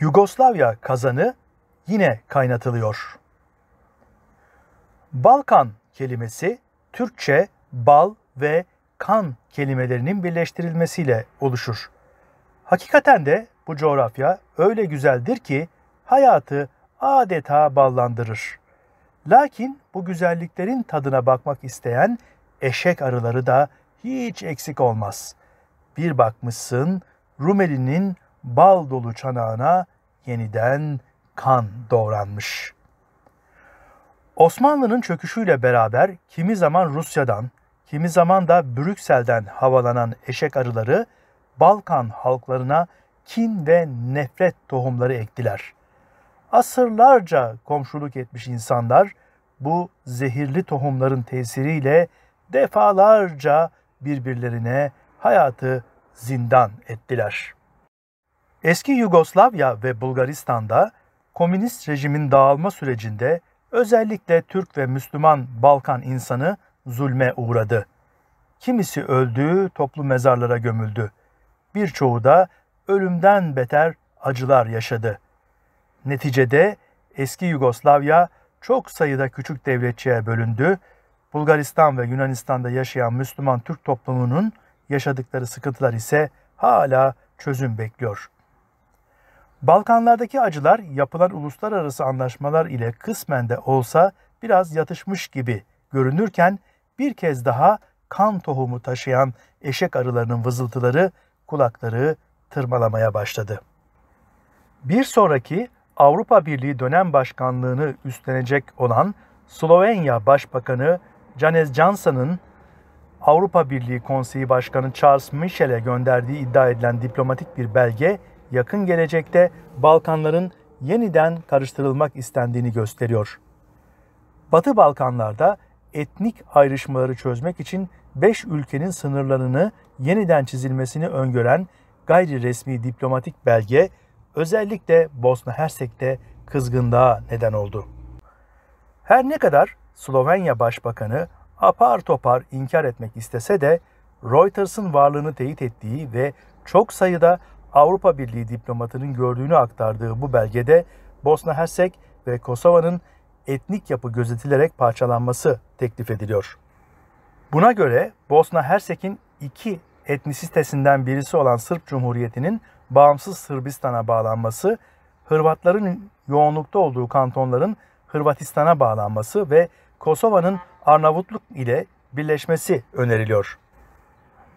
Yugoslavya kazanı yine kaynatılıyor. Balkan kelimesi Türkçe bal ve kan kelimelerinin birleştirilmesiyle oluşur. Hakikaten de bu coğrafya öyle güzeldir ki hayatı adeta ballandırır. Lakin bu güzelliklerin tadına bakmak isteyen eşek arıları da hiç eksik olmaz. Bir bakmışsın Rumeli'nin bal dolu çanağına yeniden kan doğranmış. Osmanlı'nın çöküşüyle beraber kimi zaman Rusya'dan, kimi zaman da Brüksel'den havalanan eşek arıları Balkan halklarına kin ve nefret tohumları ektiler. Asırlarca komşuluk etmiş insanlar bu zehirli tohumların tesiriyle defalarca birbirlerine hayatı zindan ettiler.'' Eski Yugoslavya ve Bulgaristan'da komünist rejimin dağılma sürecinde özellikle Türk ve Müslüman Balkan insanı zulme uğradı. Kimisi öldü, toplu mezarlara gömüldü. Birçoğu da ölümden beter acılar yaşadı. Neticede eski Yugoslavya çok sayıda küçük devletçiye bölündü. Bulgaristan ve Yunanistan'da yaşayan Müslüman Türk toplumunun yaşadıkları sıkıntılar ise hala çözüm bekliyor. Balkanlardaki acılar yapılan uluslararası anlaşmalar ile kısmen de olsa biraz yatışmış gibi görünürken bir kez daha kan tohumu taşıyan eşek arılarının vızıltıları kulakları tırmalamaya başladı. Bir sonraki Avrupa Birliği dönem başkanlığını üstlenecek olan Slovenya Başbakanı Janez Jansan'ın Avrupa Birliği Konseyi Başkanı Charles Michel'e gönderdiği iddia edilen diplomatik bir belge yakın gelecekte Balkanların yeniden karıştırılmak istendiğini gösteriyor. Batı Balkanlarda etnik ayrışmaları çözmek için 5 ülkenin sınırlarını yeniden çizilmesini öngören gayri resmi diplomatik belge özellikle Bosna Hersek'te kızgınlığa neden oldu. Her ne kadar Slovenya Başbakanı apar topar inkar etmek istese de Reuters'ın varlığını teyit ettiği ve çok sayıda Avrupa Birliği diplomatının gördüğünü aktardığı bu belgede Bosna Hersek ve Kosova'nın etnik yapı gözetilerek parçalanması teklif ediliyor. Buna göre Bosna Hersek'in iki etnisitesinden birisi olan Sırp Cumhuriyeti'nin bağımsız Sırbistan'a bağlanması, Hırvatların yoğunlukta olduğu kantonların Hırvatistan'a bağlanması ve Kosova'nın Arnavutluk ile birleşmesi öneriliyor.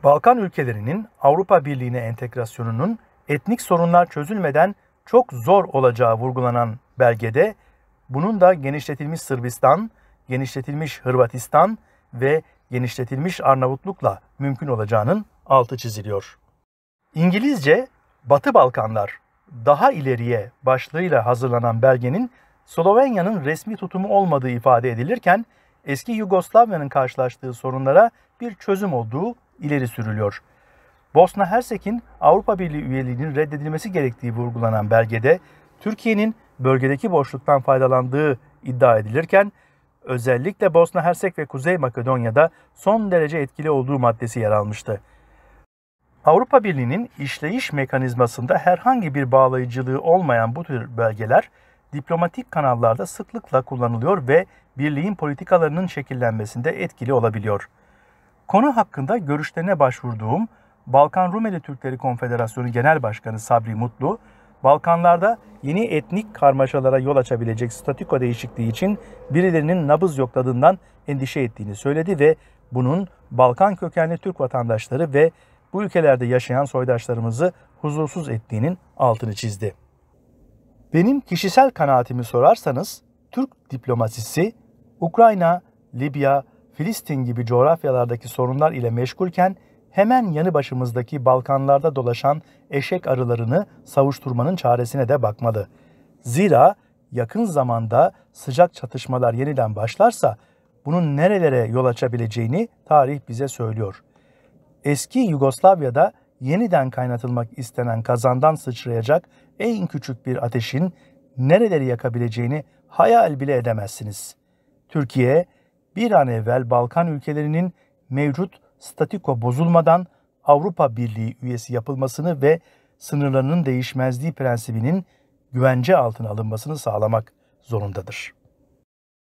Balkan ülkelerinin Avrupa Birliği'ne entegrasyonunun etnik sorunlar çözülmeden çok zor olacağı vurgulanan belgede bunun da genişletilmiş Sırbistan, genişletilmiş Hırvatistan ve genişletilmiş Arnavutluk'la mümkün olacağının altı çiziliyor. İngilizce Batı Balkanlar daha ileriye başlığıyla hazırlanan belgenin Slovenya'nın resmi tutumu olmadığı ifade edilirken eski Yugoslavya'nın karşılaştığı sorunlara bir çözüm olduğu ileri sürülüyor. Bosna Hersek'in Avrupa Birliği üyeliğinin reddedilmesi gerektiği vurgulanan belgede Türkiye'nin bölgedeki boşluktan faydalandığı iddia edilirken özellikle Bosna Hersek ve Kuzey Makedonya'da son derece etkili olduğu maddesi yer almıştı. Avrupa Birliği'nin işleyiş mekanizmasında herhangi bir bağlayıcılığı olmayan bu tür belgeler diplomatik kanallarda sıklıkla kullanılıyor ve birliğin politikalarının şekillenmesinde etkili olabiliyor. Konu hakkında görüşlerine başvurduğum Balkan Rumeli Türkleri Konfederasyonu Genel Başkanı Sabri Mutlu, Balkanlarda yeni etnik karmaşalara yol açabilecek statiko değişikliği için birilerinin nabız yokladığından endişe ettiğini söyledi ve bunun Balkan kökenli Türk vatandaşları ve bu ülkelerde yaşayan soydaşlarımızı huzursuz ettiğinin altını çizdi. Benim kişisel kanaatimi sorarsanız Türk diplomasisi Ukrayna, Libya, Filistin gibi coğrafyalardaki sorunlar ile meşgulken hemen yanı başımızdaki Balkanlarda dolaşan eşek arılarını savuşturmanın çaresine de bakmalı. Zira yakın zamanda sıcak çatışmalar yeniden başlarsa bunun nerelere yol açabileceğini tarih bize söylüyor. Eski Yugoslavya'da yeniden kaynatılmak istenen kazandan sıçrayacak en küçük bir ateşin nereleri yakabileceğini hayal bile edemezsiniz. Türkiye bir an evvel Balkan ülkelerinin mevcut statiko bozulmadan Avrupa Birliği üyesi yapılmasını ve sınırlarının değişmezliği prensibinin güvence altına alınmasını sağlamak zorundadır.